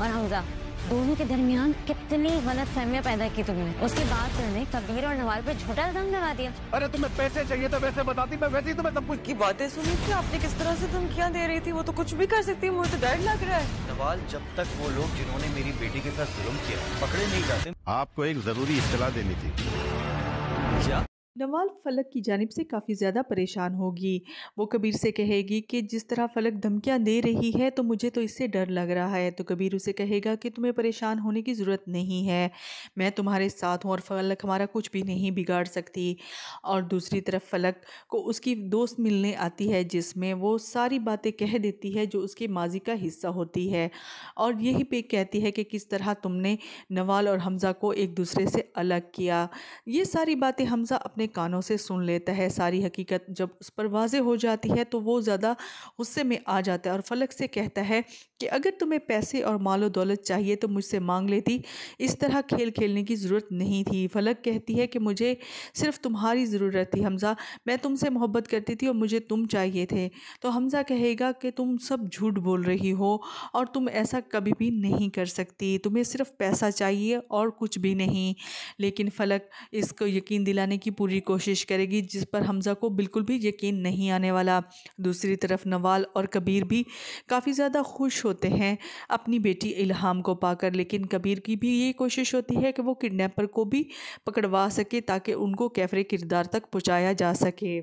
और हमजा दोनों के दरमियान कितनी गलत फहमियाँ पैदा की तुमने उसके बाद तुमने कबीर और नवाल पे झूठा इल्जाम लगा दिया अरे तुम्हें पैसे चाहिए तो वैसे बताती मैं वैसे ही तुम्हें सब कुछ की बातें सुनी थी आपने किस तरह से धमकियाँ दे रही थी वो तो कुछ भी कर सकती है मुझे तो डर लग रहा है नवाल जब तक वो लोग जिन्होंने मेरी बेटी के साथ जुलम किया पकड़े नहीं जाते आपको एक जरूरी इतला देनी थी क्या नवाल फलक की जानब से काफ़ी ज़्यादा परेशान होगी वो कबीर से कहेगी कि जिस तरह फलक धमकियाँ दे रही है तो मुझे तो इससे डर लग रहा है तो कबीर उसे कहेगा कि तुम्हें परेशान होने की ज़रूरत नहीं है मैं तुम्हारे साथ हूँ और फलक हमारा कुछ भी नहीं बिगाड़ सकती और दूसरी तरफ फलक को उसकी दोस्त मिलने आती है जिसमें वो सारी बातें कह देती है जो उसके माजी का हिस्सा होती है और यही पे कहती है कि किस तरह तुमने नवाल और हमज़ा को एक दूसरे से अलग किया ये सारी बातें हमज़ा अपने कानों से सुन लेता है सारी हकीकत जब उस पर वाज हो जाती है तो वो ज़्यादा गुस्से में आ जाता है और फलक से कहता है कि अगर तुम्हें पैसे और मालो दौलत चाहिए तो मुझसे मांग लेती इस तरह खेल खेलने की ज़रूरत नहीं थी फलक कहती है कि मुझे सिर्फ तुम्हारी ज़रूरत थी हमज़ा मैं तुमसे मोहब्बत करती थी और मुझे तुम चाहिए थे तो हमज़ा कहेगा कि तुम सब झूठ बोल रही हो और तुम ऐसा कभी भी नहीं कर सकती तुम्हें सिर्फ पैसा चाहिए और कुछ भी नहीं लेकिन फलक इसको यकीन दिलाने की पूरी पूरी कोशिश करेगी जिस पर हमज़ा को बिल्कुल भी यकीन नहीं आने वाला दूसरी तरफ नवाल और कबीर भी काफ़ी ज़्यादा खुश होते हैं अपनी बेटी इल्हाम को पाकर लेकिन कबीर की भी ये कोशिश होती है कि वो किडनैपर को भी पकड़वा सके ताकि उनको कैफरे किरदार तक पहुँचाया जा सके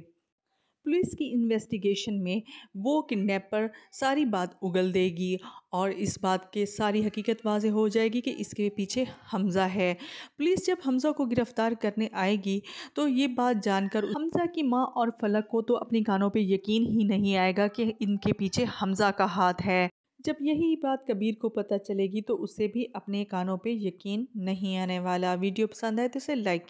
पुलिस की इन्वेस्टिगेशन में वो किडनैपर सारी बात उगल देगी और इस बात के सारी हकीकत वाज हो जाएगी कि इसके पीछे हमज़ा है पुलिस जब हमज़ा को गिरफ़्तार करने आएगी तो ये बात जानकर हमज़ा की माँ और फलक को तो अपने कानों पे यकीन ही नहीं आएगा कि इनके पीछे हमज़ा का हाथ है जब यही बात कबीर को पता चलेगी तो उसे भी अपने कानों पे यकीन नहीं आने वाला वीडियो पसंद आए तो इसे लाइक